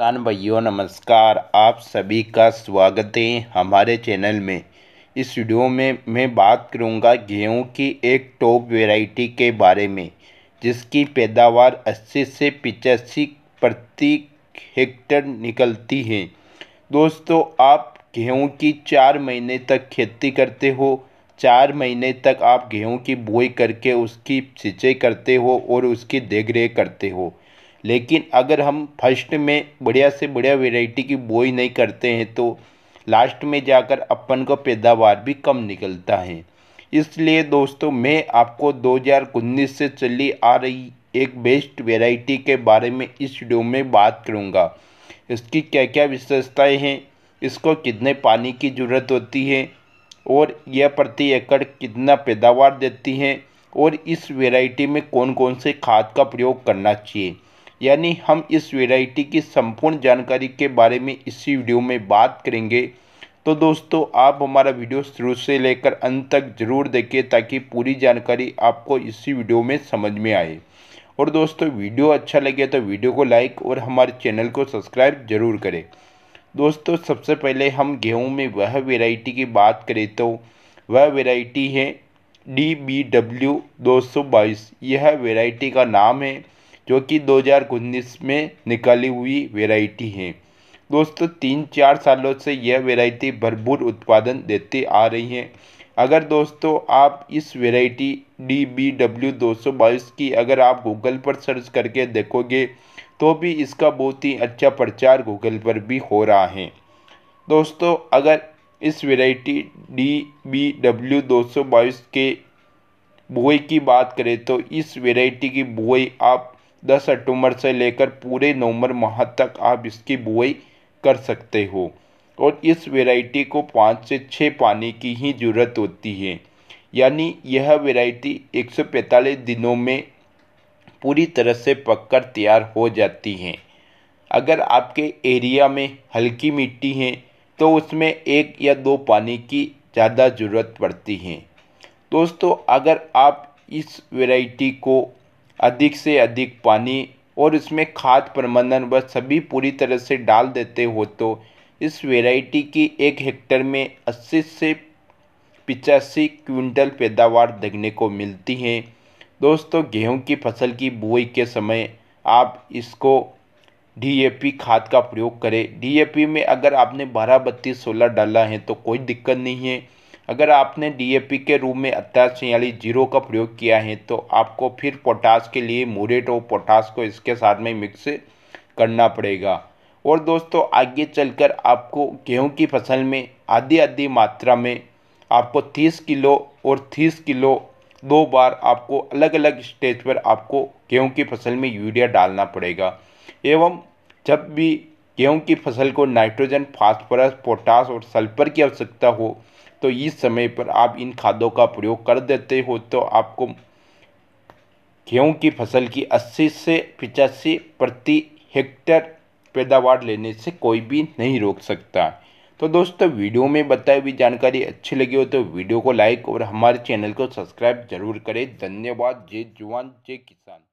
किसान भाइयों नमस्कार आप सभी का स्वागत है हमारे चैनल में इस वीडियो में मैं बात करूंगा गेहूं की एक टॉप वैरायटी के बारे में जिसकी पैदावार 80 से पिचासी प्रति हेक्टर निकलती है दोस्तों आप गेहूं की चार महीने तक खेती करते हो चार महीने तक आप गेहूं की बोई करके उसकी सिंचाई करते हो और उसकी देखरेख करते हो लेकिन अगर हम फर्स्ट में बढ़िया से बढ़िया वेराइटी की बोई नहीं करते हैं तो लास्ट में जाकर अपन को पैदावार भी कम निकलता है इसलिए दोस्तों मैं आपको दो से चली आ रही एक बेस्ट वेराइटी के बारे में इस वीडियो में बात करूँगा इसकी क्या क्या विशेषताएँ हैं इसको कितने पानी की ज़रूरत होती है और यह प्रति एकड़ कितना पैदावार देती है और इस वेराइटी में कौन कौन से खाद का प्रयोग करना चाहिए यानी हम इस वेराइटी की संपूर्ण जानकारी के बारे में इसी वीडियो में बात करेंगे तो दोस्तों आप हमारा वीडियो शुरू से लेकर अंत तक ज़रूर देखें ताकि पूरी जानकारी आपको इसी वीडियो में समझ में आए और दोस्तों वीडियो अच्छा लगे तो वीडियो को लाइक और हमारे चैनल को सब्सक्राइब जरूर करें दोस्तों सबसे पहले हम गेहूं में वह वेराइटी की बात करें तो वह वेराइटी है डी बी डब्ल्यू दो यह वेराइटी का नाम है जो कि दो में निकाली हुई वेराइटी है दोस्तों तीन चार सालों से यह वेराइटी भरपूर उत्पादन देती आ रही है अगर दोस्तों आप इस वेराइटी डी बी डब्ल्यू दो की अगर आप गूगल पर सर्च करके देखोगे तो भी इसका बहुत ही अच्छा प्रचार गूगल पर भी हो रहा है दोस्तों अगर इस वेराइटी डी बी डब्ल्यू दो के बुआई की बात करें तो इस वेराइटी की बुआई आप दस अक्टूबर से लेकर पूरे नवंबर माह तक आप इसकी बुआई कर सकते हो और इस वैरायटी को पाँच से छः पानी की ही ज़रूरत होती है यानी यह वैरायटी 145 दिनों में पूरी तरह से पककर तैयार हो जाती है अगर आपके एरिया में हल्की मिट्टी है तो उसमें एक या दो पानी की ज़्यादा ज़रूरत पड़ती है दोस्तों अगर आप इस वैरायटी को अधिक से अधिक पानी और इसमें खाद प्रबंधन व सभी पूरी तरह से डाल देते हो तो इस वेराइटी की एक हेक्टर में 80 से पिचासी क्विंटल पैदावार देखने को मिलती है दोस्तों गेहूं की फसल की बुआई के समय आप इसको डीएपी खाद का प्रयोग करें डीएपी में अगर आपने बारह बत्तीस सोलह डाला है तो कोई दिक्कत नहीं है अगर आपने डी के रूप में अट्ठाईस छियालीस जीरो का प्रयोग किया है तो आपको फिर पोटास के लिए मूरेट और पोटास को इसके साथ में मिक्स करना पड़ेगा और दोस्तों आगे चलकर आपको गेहूं की फसल में आधी आधी मात्रा में आपको तीस किलो और तीस किलो दो बार आपको अलग अलग स्टेज पर आपको गेहूं की फसल में यूरिया डालना पड़ेगा एवं जब भी गेहूं की फसल को नाइट्रोजन फास्फोरस पोटास और सल्फर की आवश्यकता हो तो इस समय पर आप इन खादों का प्रयोग कर देते हो तो आपको गेहूँ की फसल की 80 से पिचासी प्रति हेक्टेयर पैदावार लेने से कोई भी नहीं रोक सकता तो दोस्तों वीडियो में बताई हुई जानकारी अच्छी लगी हो तो वीडियो को लाइक और हमारे चैनल को सब्सक्राइब जरूर करें धन्यवाद जय जवान जय किसान